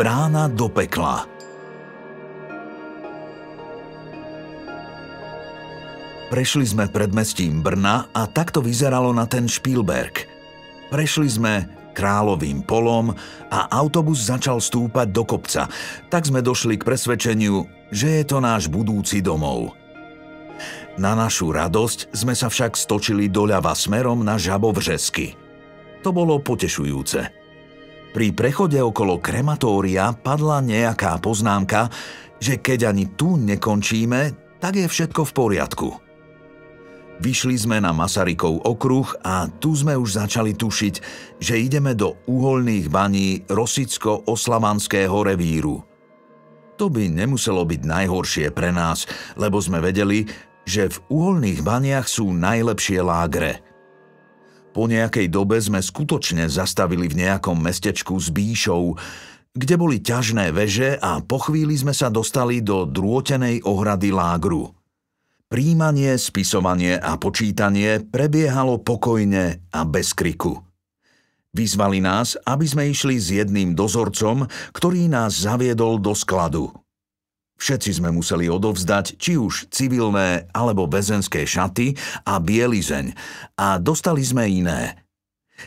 Brána do pekla. Prešli sme predmestím Brna a takto vyzeralo na ten Spielberg. Prešli sme královým polom a autobus začal stúpať do kopca. Tak sme došli k presvedčeniu, že je to náš budúci domov. Na našu radosť sme sa však stočili doľava smerom na Žabovřesky. To bolo potešujúce. Pri prechode okolo krematória padla nejaká poznámka, že keď ani tu nekončíme, tak je všetko v poriadku. Vyšli sme na Masarykov okruh a tu sme už začali tušiť, že ideme do uholných baní Rosicko-Oslavanského revíru. To by nemuselo byť najhoršie pre nás, lebo sme vedeli, že v uholných baniach sú najlepšie lágre – po nejakej dobe sme skutočne zastavili v nejakom mestečku s bíšou, kde boli ťažné veže a po chvíli sme sa dostali do drôtenej ohrady lágru. Príjmanie, spisovanie a počítanie prebiehalo pokojne a bez kriku. Vyzvali nás, aby sme išli s jedným dozorcom, ktorý nás zaviedol do skladu – Všetci sme museli odovzdať či už civilné alebo väzenské šaty a bielizeň a dostali sme iné.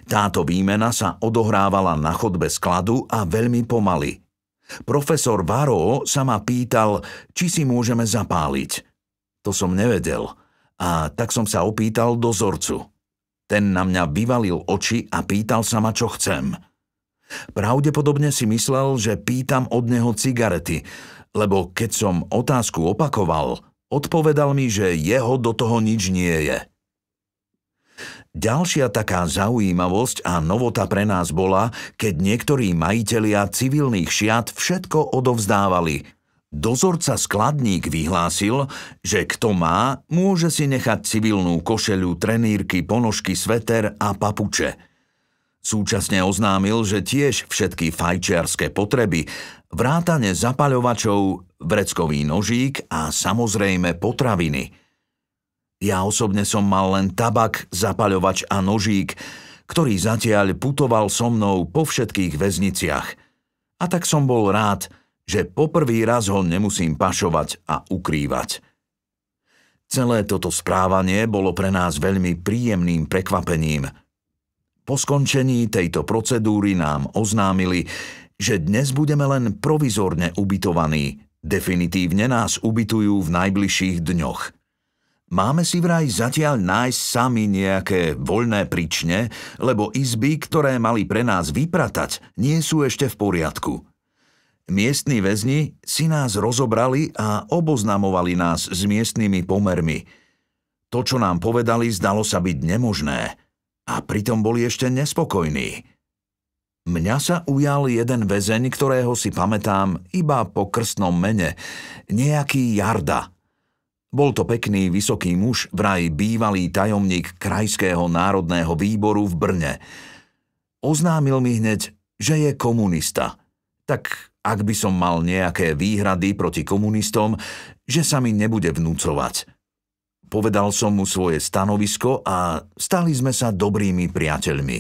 Táto výmena sa odohrávala na chodbe skladu a veľmi pomaly. Profesor Varo sa ma pýtal, či si môžeme zapáliť. To som nevedel a tak som sa opýtal dozorcu. Ten na mňa vyvalil oči a pýtal sa ma, čo chcem. Pravdepodobne si myslel, že pýtam od neho cigarety, lebo keď som otázku opakoval, odpovedal mi, že jeho do toho nič nie je. Ďalšia taká zaujímavosť a novota pre nás bola, keď niektorí majitelia civilných šiat všetko odovzdávali. Dozorca skladník vyhlásil, že kto má, môže si nechať civilnú košeľu, trenírky, ponožky, sveter a papuče – Súčasne oznámil, že tiež všetky fajčiarske potreby, vrátane zapaľovačov, vreckový nožík a samozrejme potraviny. Ja osobne som mal len tabak, zapaľovač a nožík, ktorý zatiaľ putoval so mnou po všetkých väzniciach. A tak som bol rád, že poprvý raz ho nemusím pašovať a ukrývať. Celé toto správanie bolo pre nás veľmi príjemným prekvapením – po skončení tejto procedúry nám oznámili, že dnes budeme len provizorne ubytovaní, definitívne nás ubytujú v najbližších dňoch. Máme si vraj zatiaľ nájsť sami nejaké voľné prične, lebo izby, ktoré mali pre nás vypratať, nie sú ešte v poriadku. Miestni väzni si nás rozobrali a oboznamovali nás s miestnymi pomermi. To, čo nám povedali, zdalo sa byť nemožné – a pritom boli ešte nespokojní. Mňa sa ujal jeden väzeň, ktorého si pamätám iba po krstnom mene, nejaký Jarda. Bol to pekný, vysoký muž, vraj bývalý tajomník Krajského národného výboru v Brne. Oznámil mi hneď, že je komunista. Tak ak by som mal nejaké výhrady proti komunistom, že sa mi nebude vnúcovať – Povedal som mu svoje stanovisko a stali sme sa dobrými priateľmi.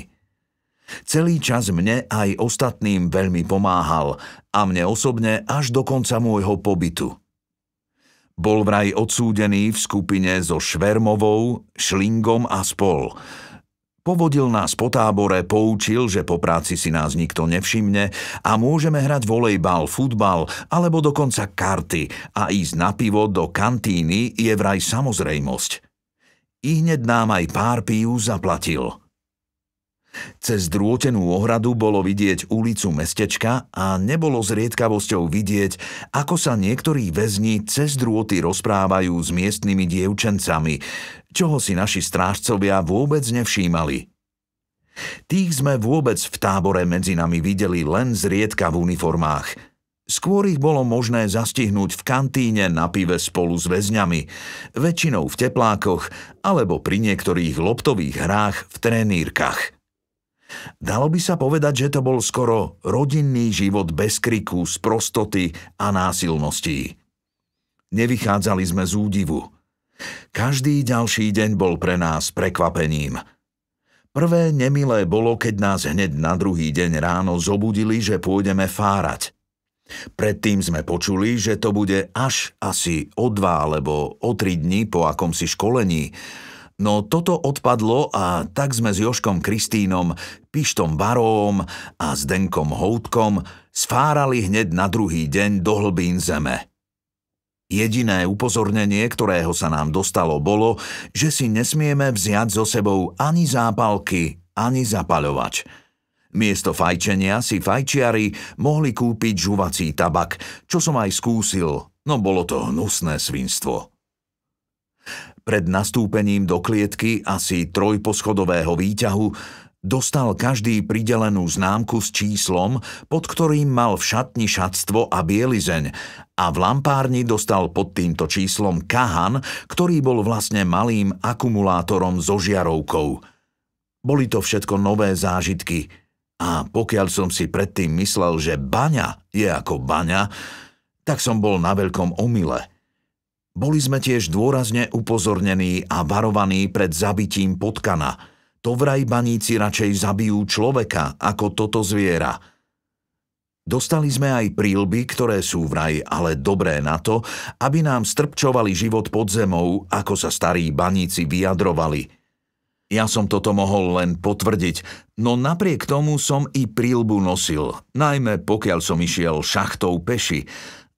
Celý čas mne aj ostatným veľmi pomáhal a mne osobne až do konca môjho pobytu. Bol vraj odsúdený v skupine so Švermovou, Šlingom a spol – Povodil nás po tábore, poučil, že po práci si nás nikto nevšimne a môžeme hrať volejbal, futbal alebo dokonca karty a ísť na pivo do kantíny je vraj samozrejmosť. I hneď nám aj pár pív zaplatil – cez drôtenú ohradu bolo vidieť ulicu mestečka a nebolo zriedkavosťou vidieť, ako sa niektorí väzni cez drôty rozprávajú s miestnymi dievčencami, čoho si naši strážcovia vôbec nevšímali. Tých sme vôbec v tábore medzi nami videli len zriedka v uniformách. Skôr ich bolo možné zastihnúť v kantíne na pive spolu s väzňami, väčšinou v teplákoch alebo pri niektorých loptových hrách v trenírkach. Dalo by sa povedať, že to bol skoro rodinný život bez kriku, z prostoty a násilností. Nevychádzali sme z údivu. Každý ďalší deň bol pre nás prekvapením. Prvé nemilé bolo, keď nás hneď na druhý deň ráno zobudili, že pôjdeme fárať. Predtým sme počuli, že to bude až asi o dva alebo o tri dní po akomsi školení, No toto odpadlo a tak sme s Joškom Kristínom, Pištom Barom a s Denkom Houtkom sfárali hneď na druhý deň do hlbín zeme. Jediné upozornenie, ktorého sa nám dostalo, bolo, že si nesmieme vziať so sebou ani zápalky, ani zapaľovač. Miesto fajčenia si fajčiari mohli kúpiť žuvací tabak, čo som aj skúsil, no bolo to hnusné svinstvo. Pred nastúpením do klietky asi trojposchodového výťahu dostal každý pridelenú známku s číslom, pod ktorým mal v šatni šatstvo a bielizeň a v lampárni dostal pod týmto číslom kahan, ktorý bol vlastne malým akumulátorom so žiarovkou. Boli to všetko nové zážitky a pokiaľ som si predtým myslel, že baňa je ako baňa, tak som bol na veľkom omyle – boli sme tiež dôrazne upozornení a varovaní pred zabitím potkana. To vraj baníci radšej zabijú človeka ako toto zviera. Dostali sme aj prílby, ktoré sú vraj ale dobré na to, aby nám strpčovali život pod zemou, ako sa starí baníci vyjadrovali. Ja som toto mohol len potvrdiť, no napriek tomu som i prílbu nosil, najmä pokiaľ som išiel šachtou peši,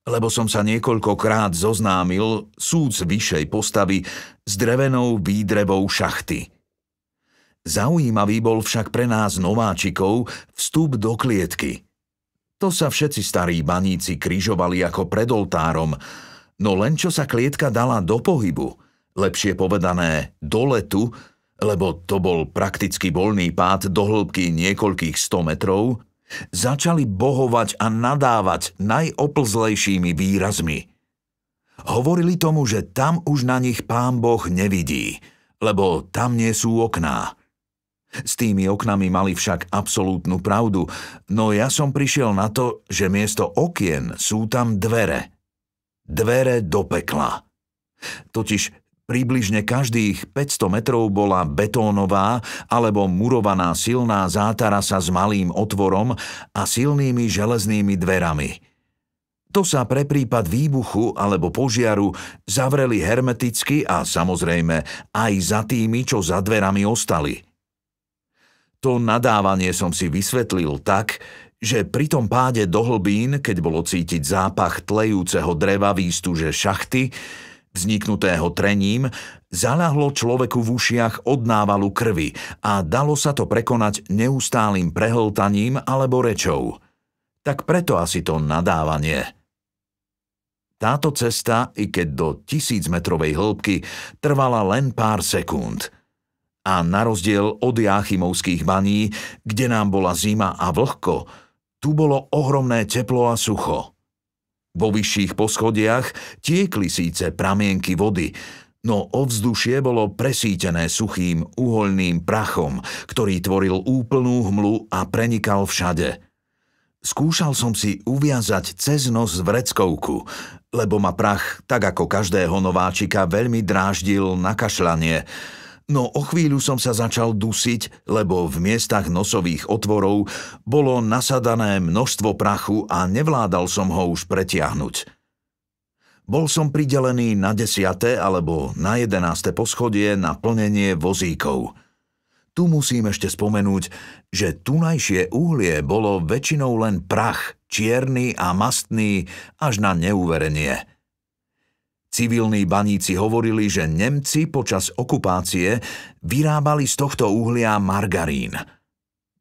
lebo som sa niekoľkokrát zoznámil súc vyššej postavy s drevenou výdrevou šachty. Zaujímavý bol však pre nás nováčikov vstup do klietky. To sa všetci starí baníci kryžovali ako pred oltárom, no len čo sa klietka dala do pohybu, lepšie povedané do letu, lebo to bol prakticky voľný pád do hĺbky niekoľkých 100 metrov, Začali bohovať a nadávať najoplzlejšími výrazmi. Hovorili tomu, že tam už na nich pán Boh nevidí, lebo tam nie sú okná. S tými oknami mali však absolútnu pravdu, no ja som prišiel na to, že miesto okien sú tam dvere. Dvere do pekla. Totiž Približne každých 500 metrov bola betónová alebo murovaná silná zátarasa s malým otvorom a silnými železnými dverami. To sa pre prípad výbuchu alebo požiaru zavreli hermeticky a samozrejme aj za tými, čo za dverami ostali. To nadávanie som si vysvetlil tak, že pri tom páde do hlbín, keď bolo cítiť zápach tlejúceho dreva výstuže šachty, vzniknutého trením, zalahlo človeku v ušiach od návalu krvi a dalo sa to prekonať neustálým prehltaním alebo rečou. Tak preto asi to nadávanie. Táto cesta, i keď do tisícmetrovej hĺbky, trvala len pár sekúnd. A na rozdiel od Jáchymovských baní, kde nám bola zima a vlhko, tu bolo ohromné teplo a sucho. Vo vyšších poschodiach tiekli síce pramienky vody, no ovzdušie bolo presítené suchým uholným prachom, ktorý tvoril úplnú hmlu a prenikal všade. Skúšal som si uviazať cez nos vreckovku, lebo ma prach, tak ako každého nováčika, veľmi dráždil na kašľanie – no o chvíľu som sa začal dusiť, lebo v miestach nosových otvorov bolo nasadané množstvo prachu a nevládal som ho už pretiahnuť. Bol som pridelený na desiate alebo na jedenáste poschodie na plnenie vozíkov. Tu musím ešte spomenúť, že tunajšie uhlie bolo väčšinou len prach, čierny a mastný, až na neuverenie – Civilní baníci hovorili, že Nemci počas okupácie vyrábali z tohto uhlia margarín.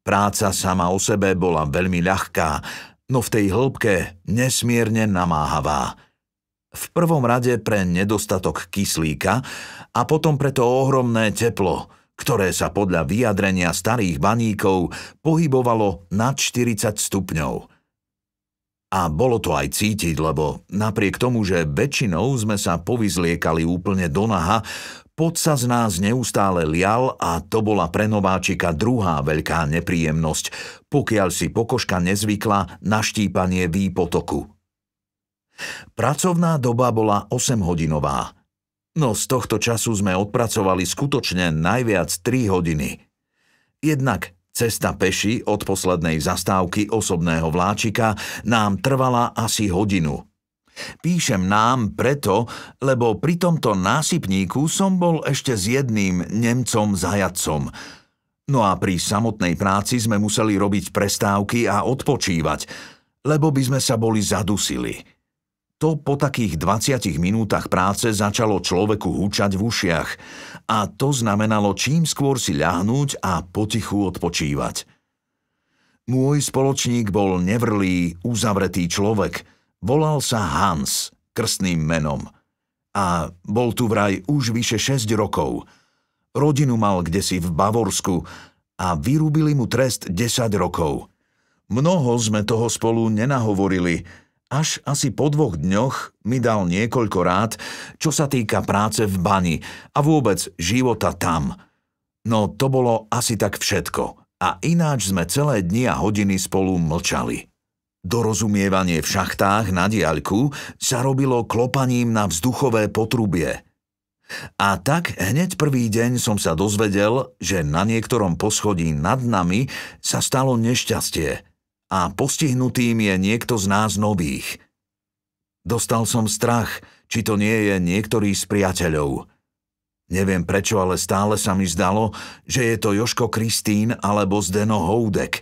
Práca sama o sebe bola veľmi ľahká, no v tej hĺbke nesmierne namáhavá. V prvom rade pre nedostatok kyslíka a potom pre to ohromné teplo, ktoré sa podľa vyjadrenia starých baníkov pohybovalo nad 40 stupňov – a bolo to aj cítiť, lebo napriek tomu, že väčšinou sme sa povyzliekali úplne do naha, pod sa z nás neustále lial a to bola pre nováčika druhá veľká nepríjemnosť, pokiaľ si pokožka nezvykla na štípanie výpotoku. Pracovná doba bola 8-hodinová. No z tohto času sme odpracovali skutočne najviac 3 hodiny. Jednak Cesta peši od poslednej zastávky osobného vláčika nám trvala asi hodinu. Píšem nám preto, lebo pri tomto násypníku som bol ešte s jedným Nemcom zajacom. No a pri samotnej práci sme museli robiť prestávky a odpočívať, lebo by sme sa boli zadusili. To po takých 20 minútach práce začalo človeku húčať v ušiach a to znamenalo čím skôr si ľahnúť a potichu odpočívať. Môj spoločník bol nevrlý, uzavretý človek. Volal sa Hans, krstným menom. A bol tu vraj už vyše 6 rokov. Rodinu mal kdesi v Bavorsku a vyrúbili mu trest 10 rokov. Mnoho sme toho spolu nenahovorili – až asi po dvoch dňoch mi dal niekoľko rád, čo sa týka práce v bani a vôbec života tam. No to bolo asi tak všetko a ináč sme celé dni a hodiny spolu mlčali. Dorozumievanie v šachtách na diaľku sa robilo klopaním na vzduchové potrubie. A tak hneď prvý deň som sa dozvedel, že na niektorom poschodí nad nami sa stalo nešťastie – a postihnutým je niekto z nás nových. Dostal som strach, či to nie je niektorý z priateľov. Neviem prečo, ale stále sa mi zdalo, že je to Joško Kristín alebo Zdeno Houdek.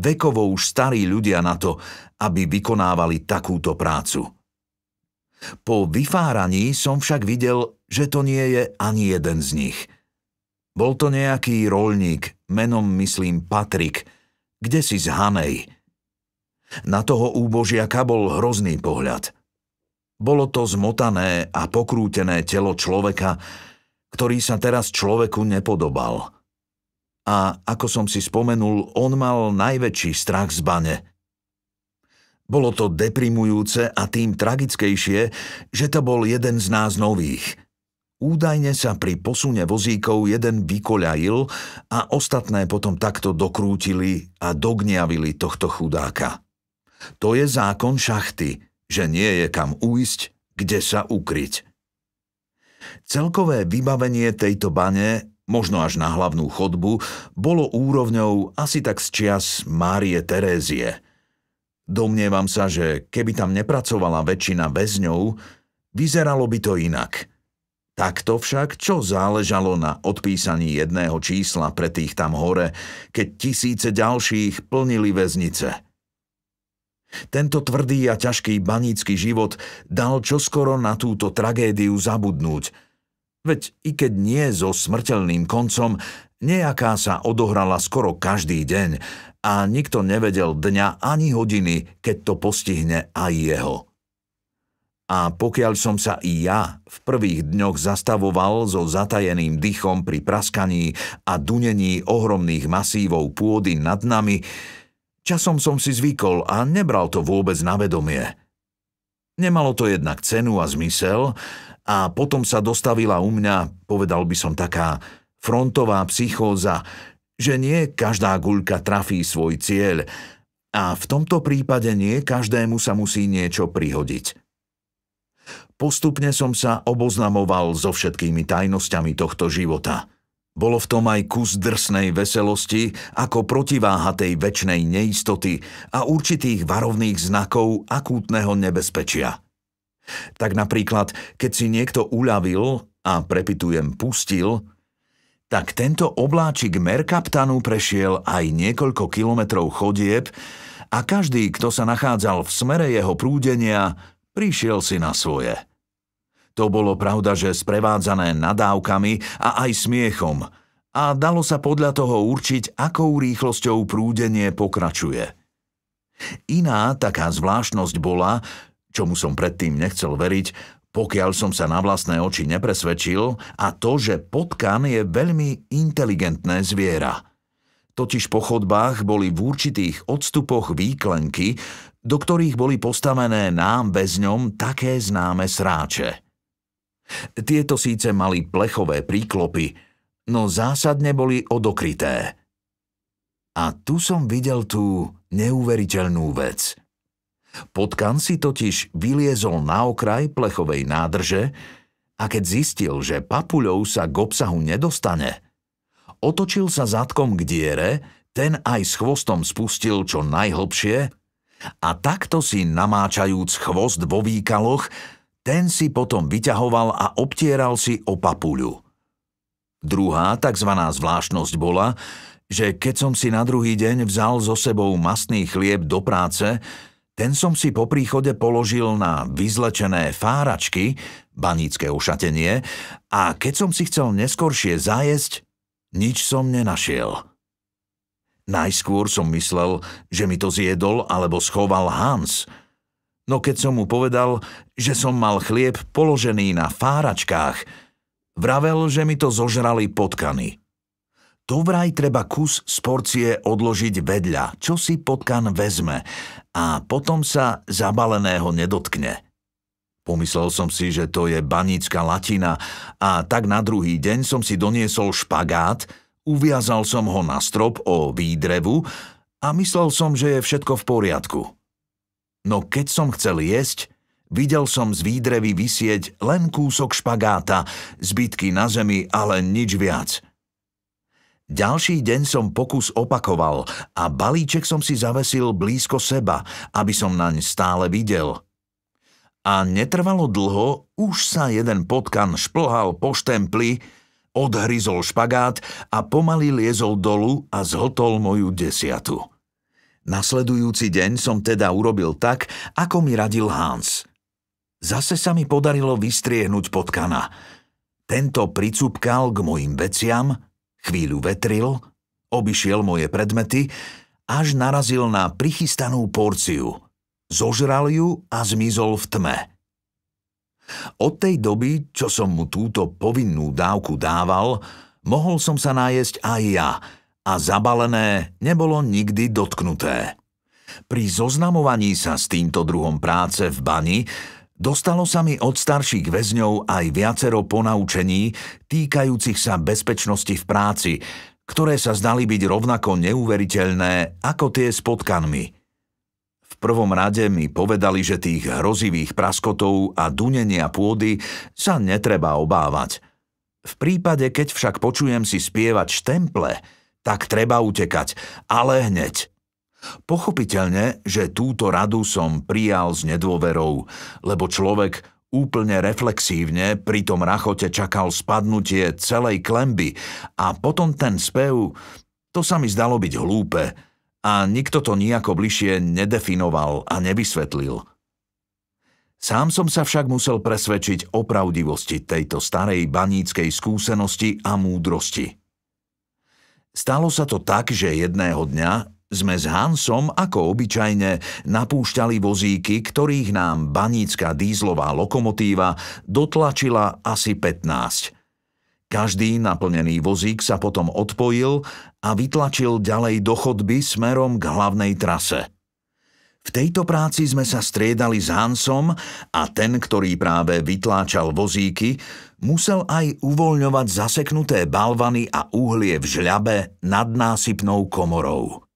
Vekovo už starí ľudia na to, aby vykonávali takúto prácu. Po vyfáraní som však videl, že to nie je ani jeden z nich. Bol to nejaký rolník, menom myslím Patrik – kde si z Hanej? Na toho úbožiaka bol hrozný pohľad. Bolo to zmotané a pokrútené telo človeka, ktorý sa teraz človeku nepodobal. A ako som si spomenul, on mal najväčší strach z bane. Bolo to deprimujúce a tým tragickejšie, že to bol jeden z nás nových – Údajne sa pri posune vozíkov jeden vykoľajil a ostatné potom takto dokrútili a dogniavili tohto chudáka. To je zákon šachty, že nie je kam uísť, kde sa ukryť. Celkové vybavenie tejto bane, možno až na hlavnú chodbu, bolo úrovňou asi tak z čias Márie Terézie. Domnievam sa, že keby tam nepracovala väčšina väzňov, vyzeralo by to inak – Takto však čo záležalo na odpísaní jedného čísla pre tých tam hore, keď tisíce ďalších plnili väznice? Tento tvrdý a ťažký banícky život dal čoskoro na túto tragédiu zabudnúť. Veď i keď nie so smrteľným koncom, nejaká sa odohrala skoro každý deň a nikto nevedel dňa ani hodiny, keď to postihne aj jeho. A pokiaľ som sa i ja v prvých dňoch zastavoval so zatajeným dychom pri praskaní a dunení ohromných masívov pôdy nad nami, časom som si zvykol a nebral to vôbec na vedomie. Nemalo to jednak cenu a zmysel a potom sa dostavila u mňa, povedal by som taká, frontová psychóza, že nie každá guľka trafí svoj cieľ a v tomto prípade nie každému sa musí niečo prihodiť – Postupne som sa oboznamoval so všetkými tajnosťami tohto života. Bolo v tom aj kus drsnej veselosti ako protiváha tej väčšnej neistoty a určitých varovných znakov akútneho nebezpečia. Tak napríklad, keď si niekto uľavil a prepitujem pustil, tak tento obláčik Merkaptanu prešiel aj niekoľko kilometrov chodieb a každý, kto sa nachádzal v smere jeho prúdenia, prišiel si na svoje. To bolo pravda, že sprevádzané nadávkami a aj smiechom a dalo sa podľa toho určiť, akou rýchlosťou prúdenie pokračuje. Iná taká zvláštnosť bola, čomu som predtým nechcel veriť, pokiaľ som sa na vlastné oči nepresvedčil, a to, že potkan je veľmi inteligentné zviera. Totiž po chodbách boli v určitých odstupoch výklenky, do ktorých boli postavené nám ňom také známe sráče. Tieto síce mali plechové príklopy, no zásadne boli odokryté. A tu som videl tú neuveriteľnú vec. Potkan si totiž vyliezol na okraj plechovej nádrže a keď zistil, že papuľou sa k obsahu nedostane, otočil sa zadkom k diere, ten aj s chvostom spustil čo najhlbšie a takto si namáčajúc chvost vo výkaloch ten si potom vyťahoval a obtieral si o papuľu. Druhá tzv. zvláštnosť bola, že keď som si na druhý deň vzal so sebou masný chlieb do práce, ten som si po príchode položil na vyzlečené fáračky, banícké ušatenie, a keď som si chcel neskoršie zájesť, nič som nenašiel. Najskôr som myslel, že mi to zjedol alebo schoval Hans – No keď som mu povedal, že som mal chlieb položený na fáračkách, vravel, že mi to zožrali potkany. To vraj treba kus z porcie odložiť vedľa, čo si potkan vezme a potom sa zabaleného nedotkne. Pomyslel som si, že to je banická latina a tak na druhý deň som si doniesol špagát, uviazal som ho na strop o výdrevu a myslel som, že je všetko v poriadku. No keď som chcel jesť, videl som z výdrevy vysieť len kúsok špagáta, zbytky na zemi, ale nič viac. Ďalší deň som pokus opakoval a balíček som si zavesil blízko seba, aby som naň stále videl. A netrvalo dlho, už sa jeden potkan šplhal po štempli, odhryzol špagát a pomaly liezol dolu a zhotol moju desiatu. Nasledujúci deň som teda urobil tak, ako mi radil Hans. Zase sa mi podarilo vystriehnúť potkana. Tento pricupkal k mojim veciam, chvíľu vetril, obišiel moje predmety, až narazil na prichystanú porciu. Zožral ju a zmizol v tme. Od tej doby, čo som mu túto povinnú dávku dával, mohol som sa nájsť aj ja – a zabalené nebolo nikdy dotknuté. Pri zoznamovaní sa s týmto druhom práce v bani dostalo sa mi od starších väzňov aj viacero ponaučení týkajúcich sa bezpečnosti v práci, ktoré sa zdali byť rovnako neuveriteľné ako tie s potkanmi. V prvom rade mi povedali, že tých hrozivých praskotov a dunenia pôdy sa netreba obávať. V prípade, keď však počujem si spievať štemple – tak treba utekať, ale hneď. Pochopiteľne, že túto radu som prijal s nedôverou, lebo človek úplne reflexívne pri tom rachote čakal spadnutie celej klemby a potom ten spev, to sa mi zdalo byť hlúpe a nikto to nejako bližšie nedefinoval a nevysvetlil. Sám som sa však musel presvedčiť o pravdivosti tejto starej baníckej skúsenosti a múdrosti – Stalo sa to tak, že jedného dňa sme s Hansom ako obyčajne napúšťali vozíky, ktorých nám banícka dízlová lokomotíva dotlačila asi 15. Každý naplnený vozík sa potom odpojil a vytlačil ďalej do chodby smerom k hlavnej trase. V tejto práci sme sa striedali s Hansom a ten, ktorý práve vytláčal vozíky, musel aj uvoľňovať zaseknuté balvany a uhlie v žľabe nad násypnou komorou.